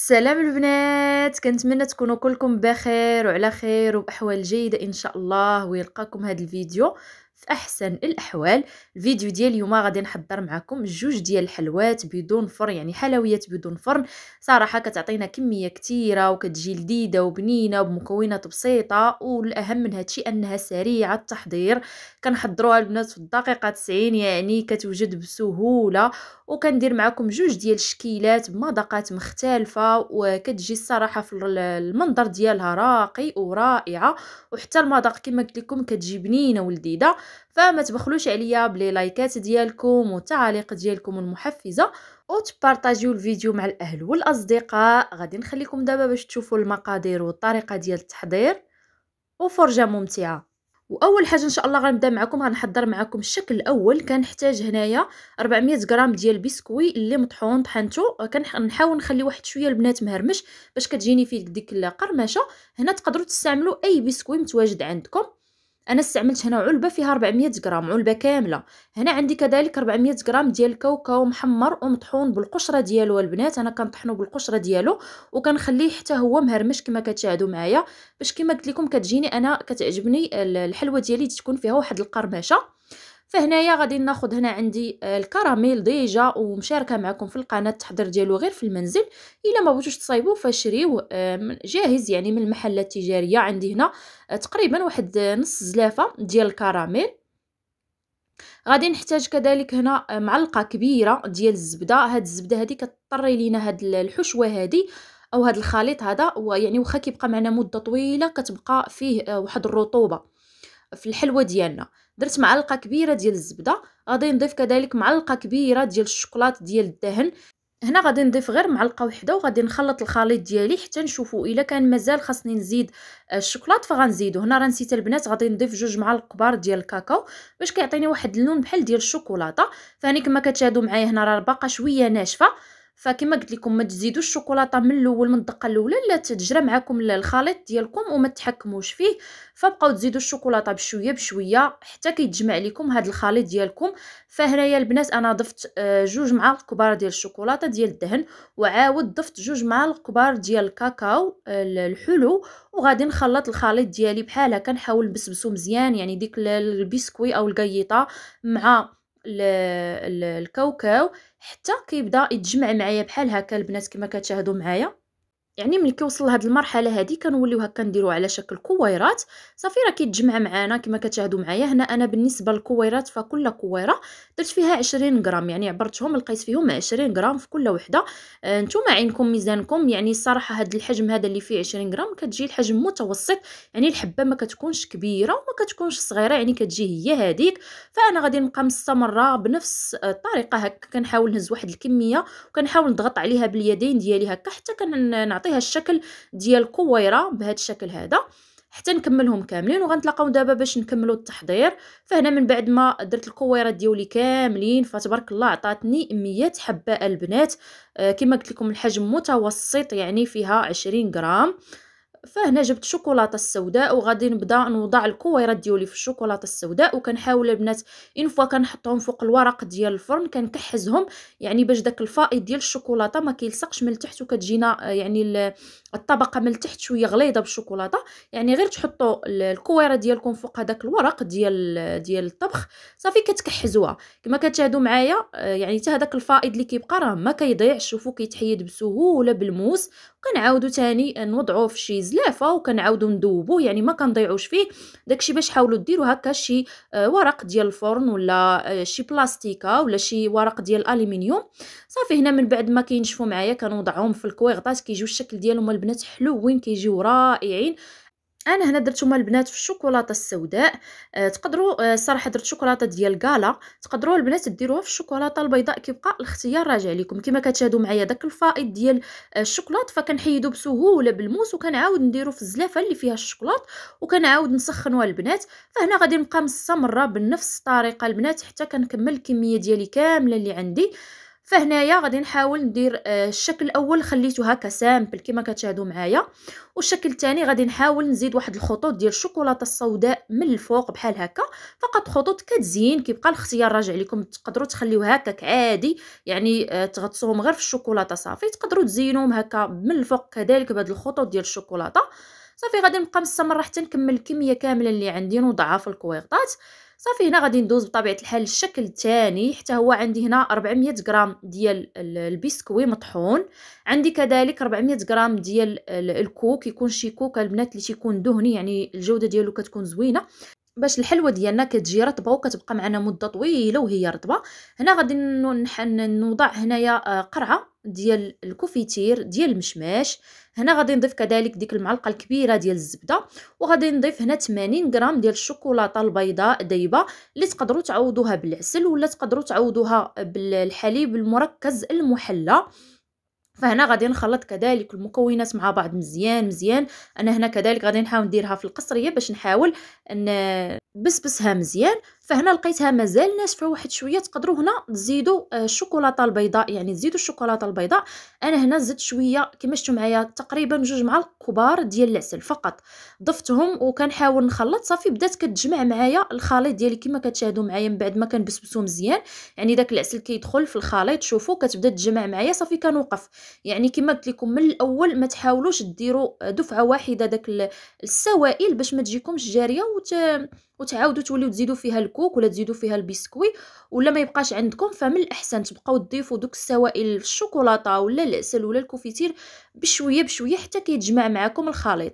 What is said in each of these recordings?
سلام البنات كنتمنى تكونوا كلكم بخير وعلى خير وباحوال جيده ان شاء الله ويلقاكم هذا الفيديو في احسن الاحوال الفيديو ديال اليوم غادي نحضر معكم جوج ديال الحلوات بدون فرن يعني حلويات بدون فرن صراحه كتعطينا كميه كثيره وكتجي لذيذه وبنينه وبمكونات بسيطه والاهم من هادشي انها سريعه التحضير كنحضروها البنات في الدقيقه 90 يعني كتوجد بسهوله وكندير معكم جوج ديال الشكيلات بمذاقات مختلفه وكتجي الصراحه في المنظر ديالها راقي ورائعه وحتى المذاق كما قلت لكم كتجي بنينه ولذيذه فما تبخلوش عليا بلي لايكات ديالكم والتعاليق ديالكم المحفزه وتبارطاجيو الفيديو مع الاهل والاصدقاء غادي نخليكم دابا باش تشوفوا المقادير والطريقه ديال التحضير وفرجه ممتعه واول حاجه ان شاء الله غنبدا معكم غنحضر معكم الشكل الاول كنحتاج هنايا 400 غرام ديال البسكوي اللي مطحون طحنته كنحاول نخلي واحد شويه البنات مهرمش باش كتجيني فيه ديك القرمشه هنا تقدروا تستعملوا اي بسكوي متواجد عندكم انا استعملت هنا علبه فيها 400 غرام علبه كامله هنا عندي كذلك 400 غرام ديال الكاوكاو محمر ومطحون بالقشره ديالو البنات انا كنطحنو بالقشره ديالو وكنخليه حتى هو مهرمش كما كتشاهدوا معايا باش كما قلت لكم كتجيني انا كتعجبني الحلوه ديالي تكون فيها واحد القرمشه فهنايا غادي ناخذ هنا عندي آه، الكراميل ديجا ومشاركه معكم في القناه التحضير ديالو غير في المنزل الا ما بغيتوش تصايبوه فشريوه آه، جاهز يعني من المحلات التجاريه عندي هنا آه، تقريبا واحد نص زلافه ديال الكراميل غادي نحتاج كذلك هنا معلقه كبيره ديال الزبده هاد الزبده هادي كطري لينا هاد الحشوه هادي او هاد الخليط هذا ويعني واخا كيبقى معنا مده طويله كتبقى فيه واحد الرطوبه في الحلوه ديالنا درت معلقه كبيره ديال الزبده غادي نضيف كذلك معلقه كبيره ديال الشوكولات ديال الدهن هنا غادي نضيف غير معلقه وحده وغادي نخلط الخليط ديالي حتى نشوفوا الا كان مازال خاصني نزيد الشوكولات فغنزيدو هنا راه نسيت البنات غادي نضيف جوج معالق كبار ديال الكاكاو باش كيعطيني واحد اللون بحال ديال الشوكولاته فهاني كما كتشاهدوا معايا هنا راه باقا شويه ناشفه فكما قلت لكم ما تزيدوا الشوكولاته من الاول من الدقه الاولى لا تجرى معكم الخليط ديالكم وما تحكموش فيه فبقاو تزيدوا الشوكولاته بشويه بشويه حتى كيتجمع لكم هذا الخليط ديالكم فهنايا البنات انا ضفت آه، جوج معالق كبار ديال الشوكولاته ديال الدهن وعاود ضفت جوج معالق كبار ديال الكاكاو الحلو وغادي نخلط الخليط ديالي بحال هكا نحاول نبسبسو مزيان يعني ديك البسكوي او القيطه مع الكاوكاو حتى كيبدا يتجمع معايا بحال هكا البنات كما كتشاهدوا معايا يعني ملي كيوصل لهاد المرحله هادي كنوليو هكا نديرو على شكل كويرات صافي راه كيتجمع معانا كما كتشاهدوا معايا هنا انا بالنسبه للكويرات فكل كويره درت فيها 20 غرام يعني عبرتهم لقيت فيهم 20 غرام في كل وحده آه، نتوما عينكم ميزانكم يعني الصراحه هاد الحجم هذا اللي فيه 20 غرام كتجي الحجم متوسط يعني الحبه ما كتكونش كبيره وما كتكونش صغيره يعني كتجي هي هذيك فانا غادي نبقى مستمره بنفس آه، الطريقه هكا كنحاول نهز واحد الكميه وكنحاول نضغط عليها باليدين ديالي هكا حتى كنعطي نعطيها الشكل ديال كويره بهذا الشكل هذا حتى نكملهم كاملين وغنتلاقاو دابا باش نكملوا التحضير فهنا من بعد ما درت الكويرات ديولي كاملين فتبارك الله عطاتني 100 حبه البنات آه كما قلت لكم الحجم متوسط يعني فيها 20 غرام فهنا جبت الشوكولاته السوداء وغادي نبدا نوضع الكويرات ديولي في الشوكولاته السوداء وكنحاول البنات ان فوا كنحطهم فوق الورق ديال الفرن كنكحزهم يعني باش داك الفائض ديال الشوكولاته ما كيلصقش من التحت وكتجينا يعني الطبقه من التحت شويه غليظه بالشوكولاته يعني غير تحطوا الكويره ديالكم فوق هذاك الورق ديال ديال الطبخ صافي كتكحزوها كما كتشاهدوا معايا آه، يعني حتى هذاك الفائض اللي كيبقى راه ما كيضيعش شوفوا كيتحيد بسهوله بالموس وكنعاودوا ثاني نوضعوه في شيزل تلافه وكنعاودو ندوبوه يعني ما كنضيعوش فيه داكشي باش حاولوا ديروا هكا شي آه، ورق ديال الفرن ولا آه، شي بلاستيكه ولا شي ورق ديال الالومنيوم صافي هنا من بعد ما كينشفوا معايا كنوضعهم في الكويغطات كيجيو الشكل ديالهم البنات حلوين كيجيو رائعين انا هنا درت هما البنات في الشوكولاته السوداء آه، تقدروا الصراحه آه، درت شوكولاته ديال كالا تقدروا البنات ديروها في الشوكولاته البيضاء كيبقى الاختيار راجع لكم كما كتشاهدوا معايا داك الفائض ديال آه، الشوكولاط فكنحيدو بسهوله بالموس وكنعاود نديرو في الزلافه اللي فيها الشوكولاط وكنعاود نسخنوها البنات فهنا غادي نبقى مستمره بنفس الطريقه البنات حتى كنكمل الكميه ديالي كامله اللي عندي فهنايا غادي نحاول ندير آه، الشكل الاول خليته هكا سامبل كما كتشاهدوا معايا والشكل الثاني غادي نحاول نزيد واحد الخطوط ديال الشوكولاته السوداء من الفوق بحال هكا فقط خطوط كتزين كيبقى الاختيار راجع لكم تقدروا تخليوه هكاك عادي يعني آه، تغطسوهم غير في الشوكولاته صافي تقدروا تزينوهم هكا من الفوق كذلك بهاد الخطوط ديال الشوكولاته صافي غادي نبقى مستمره حتى نكمل الكميه كامله اللي عندي ونضعها في الكويغطات صافي هنا غادي ندوز بطبيعه الحال الشكل الثاني حتى هو عندي هنا 400 غرام ديال البسكوي مطحون عندي كذلك 400 غرام ديال الكوك يكون شي كوك البنات اللي تيكون دهني يعني الجوده ديالو كتكون زوينه باش الحلوه ديالنا كتجي رطبه وكتبقى معنا مده طويله وهي رطبه هنا غادي نوضع هنايا آه، قرعه ديال الكوفيتير ديال المشماش هنا غادي نضيف كذلك ديك المعلقه الكبيره ديال الزبده وغادي نضيف هنا 80 غرام ديال الشوكولاته البيضاء دايبه اللي تقدروا تعوضوها بالعسل ولا تقدروا تعوضوها بالحليب المركز المحلى فهنا غادي نخلط كذلك المكونات مع بعض مزيان مزيان انا هنا كذلك غادي نحاول نديرها في القصريه باش نحاول نبسبسها مزيان فهنا لقيتها مازال ناشفه واحد شويه تقدروا هنا تزيدوا آه، الشوكولاته البيضاء يعني تزيدوا الشوكولاته البيضاء انا هنا زدت شويه كما شفتوا معايا تقريبا جوج معالق كبار ديال العسل فقط ضفتهم وكنحاول نخلط صافي بدات كتجمع معايا الخليط ديالي كما كتشاهدوا معايا من بعد ما كنبسبسو مزيان يعني داك العسل كيدخل في الخليط شوفوا كتبدا تجمع معايا صافي كنوقف يعني كما قلت لكم من الاول ما تحاولوش ديروا آه، دفعه واحده داك السوائل باش ما تجيكمش جاريه وت... وتعاودوا توليو تزيدوا فيها الكل الكوك ولا تزيدوا فيها البسكوي ولا ما يبقاش عندكم فمن الاحسن تبقاو تضيفوا دوك السوائل الشوكولاته ولا العسل ولا الكوفيتير بشويه بشويه حتى كيتجمع معكم الخليط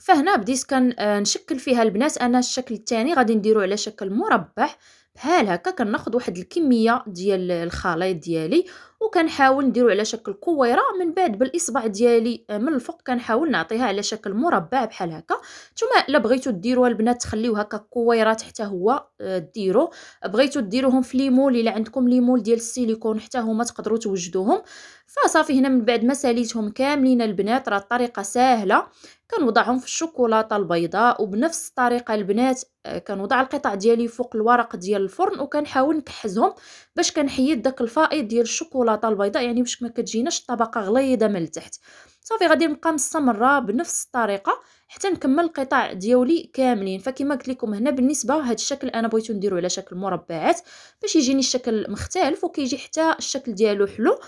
فهنا بديت كنشكل آه، فيها البنات انا الشكل الثاني غادي نديرو على شكل مربع بحال هكا كناخذ واحد الكميه ديال الخليط ديالي وكنحاول نديرو على شكل كويره من بعد بالاصبع ديالي آه، من الفوق كنحاول نعطيها على شكل مربع بحال هكا نتوما الا بغيتو ديروها البنات تخليو هكا كويرات حتى هو آه، ديرو بغيتو ديروهم في ليمول الا عندكم ليمول ديال السيليكون حتى هما تقدروا توجدوهم فصافي هنا من بعد ما ساليتهم كاملين البنات راه الطريقه سهله كنوضعهم في الشوكولاته البيضاء وبنفس الطريقه البنات آه، كنوضع القطع ديالي فوق الورق ديال الفرن وكنحاول نكحزهم باش كنحيد داك الفائض ديال الشوكولاته البيضاء يعني باش ما كتجيناش الطبقه غليظه من التحت صافي غادي نبقى مستمره بنفس الطريقه حتى نكمل القطع ديالي كاملين فكما قلت لكم هنا بالنسبه هذا الشكل انا بغيتو نديرو على شكل مربعات باش يجيني الشكل مختلف وكيجي حتى الشكل ديالو حلو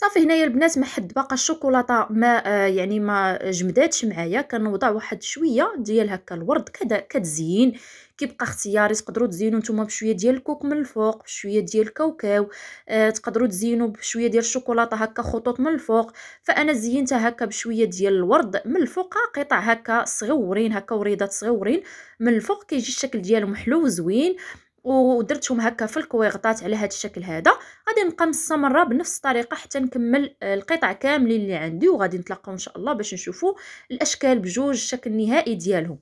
صافي هنايا البنات ما حد باقا الشوكولاطه ما آه يعني ما جمداتش معايا كنوضع واحد شويه ديال هكا الورد كتزين كيبقى اختياري تقدروا تزينوا نتوما بشويه ديال الكوك من الفوق بشويه ديال الكاوكاو آه تقدروا تزينوا بشويه ديال الشوكولاته هكا خطوط من الفوق فانا زينتها هكا بشويه ديال الورد من الفوق آه، قطع هكا صغورين هكا وريضات صغورين من الفوق كيجي الشكل ديالهم حلو وزوين ودرتهم هكا في الكويغطات على هذا الشكل هذا غادي نبقى مستمره بنفس الطريقه حتى نكمل آه، القطع كاملين اللي عندي وغادي نتلاقاو ان شاء الله باش نشوفوا الاشكال بجوج الشكل النهائي ديالهم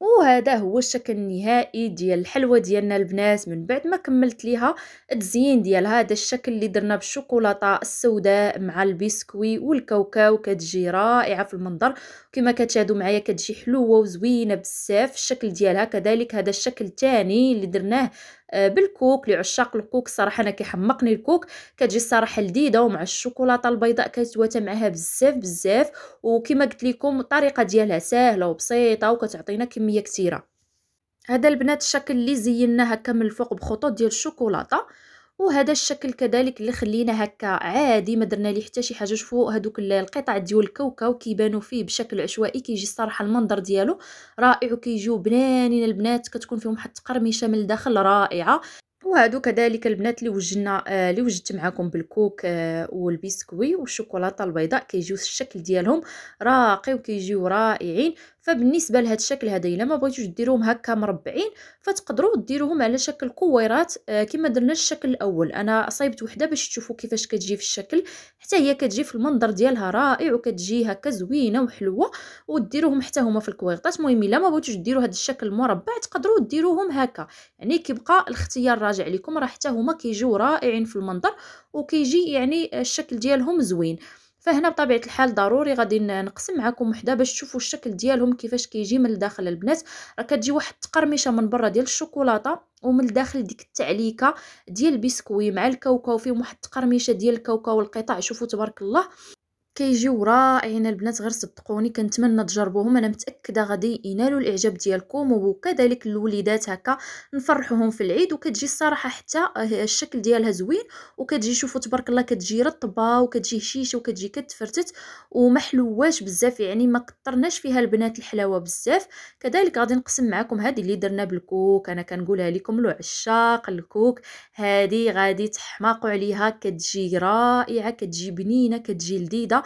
وهذا هو الشكل النهائي ديال الحلوه ديالنا البنات من بعد ما كملت ليها التزيين ديال هذا الشكل اللي درنا بالشوكولاته السوداء مع البسكوي والكاوكاو كتجي رائعه في المنظر كما كتشاهدوا معايا كتجي حلوه وزوينه بزاف الشكل ديالها كذلك هذا الشكل الثاني اللي درناه آه، بالكوك لعشاق الكوك صراحه انا كيحمقني الكوك كتجي الصراحه لذيذه ومع الشوكولاته البيضاء كتواتى معها بزاف بزاف وكما قلت لكم الطريقه ديالها سهله وبسيطه وكتعطينا كميه كثيره هذا البنات الشكل اللي زيناه هكا من الفوق بخطوط ديال الشوكولاته وهذا الشكل كذلك اللي خلينا هكا عادي ما درنا ليه حتى شي حاجه شوفوا هذوك القطع ديال الكاوكاو كيبانوا فيه بشكل عشوائي كيجي الصراحه المنظر ديالو رائع وكيجيو بنانين البنات كتكون فيهم واحد قرميشه من الداخل رائعه وهادو كذلك البنات اللي وجدنا آه، اللي آه وجدت معكم بالكوك آه والبسكوي والشوكولاته البيضاء كيجيو الشكل ديالهم راقي وكيجيو رائعين فبالنسبه لهذا الشكل هذا الا ما بغيتوش ديروهم هكا مربعين فتقدروا ديروهم على شكل كويرات آه، كما درنا الشكل الاول انا صايبت وحده باش تشوفوا كيفاش كتجي في الشكل حتى هي كتجي في المنظر ديالها رائع وكتجي هكا زوينه وحلوه وديروهم حتى هما في الكويرات المهم الا ما بغيتوش ديروا هذا الشكل المربع تقدروا ديروهم هكا يعني كيبقى الاختيار راجع لكم راه حتى هما كيجيو رائعين في المنظر وكيجي يعني الشكل ديالهم زوين فهنا بطبيعه الحال ضروري غادي نقسم معكم وحده باش تشوفوا الشكل ديالهم كيفاش كيجي من الداخل البنات راه كتجي واحد التقرميشه من برا ديال الشوكولاته ومن الداخل ديك التعليكه ديال البسكوي مع الكاوكاو فيهم واحد التقرميشه ديال الكاوكاو القطع شوفوا تبارك الله كيجيو رائعين البنات غير صدقوني كنتمنى تجربوهم انا متاكده غادي ينالوا الاعجاب ديالكم وكذلك الوليدات هكا نفرحوهم في العيد وكتجي الصراحه حتى آه، الشكل ديالها زوين وكتجي شوفوا تبارك الله كتجي رطبه وكتجي هشيشه وكتجي كتفرتت وما حلواش بزاف يعني ما كثرناش فيها البنات الحلاوه بزاف كذلك غادي نقسم معكم هذه اللي درنا بالكوك انا كنقولها لكم لو عشاق الكوك هذه غادي تحماقوا عليها كتجي رائعه كتجي بنينه كتجي لذيذه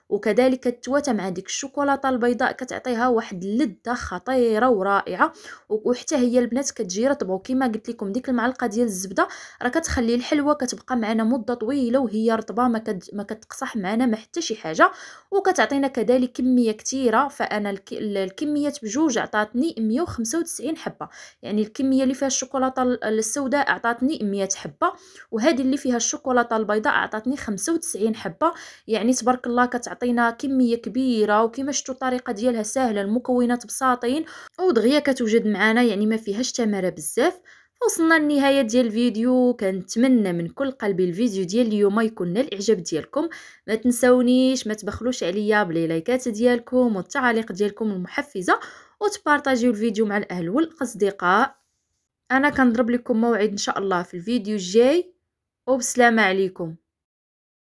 وكذلك مع ديك الشوكولاته البيضاء كتعطيها واحد اللذه خطيره ورائعه وحتى هي البنات كتجي رطبه وكما قلت لكم ديك المعلقه ديال الزبده راه كتخلي الحلوه كتبقى معنا مده طويله وهي رطبه ما, كد... ما كتقصح معنا ما حتى شي حاجه وكتعطينا كذلك كميه كثيره فانا الك... الكميات بجوج عطاتني 195 حبه يعني الكميه اللي فيها الشوكولاته السوداء عطاتني 100 حبه وهذه اللي فيها الشوكولاته البيضاء عطاتني 95 حبه يعني تبارك الله كتعطي كتعطينا كميه كبيره وكما شفتوا الطريقه ديالها سهله المكونات بساطين ودغيا كتوجد معنا يعني ما فيهاش تماره بزاف وصلنا للنهاية ديال الفيديو كنتمنى من كل قلبي الفيديو ديال اليوم يكون نال الاعجاب ديالكم ما تنسونيش ما تبخلوش عليا بلي لايكات ديالكم والتعاليق ديالكم المحفزه وتبارطاجيو الفيديو مع الاهل والاصدقاء انا كنضرب لكم موعد ان شاء الله في الفيديو الجاي وبسلامه عليكم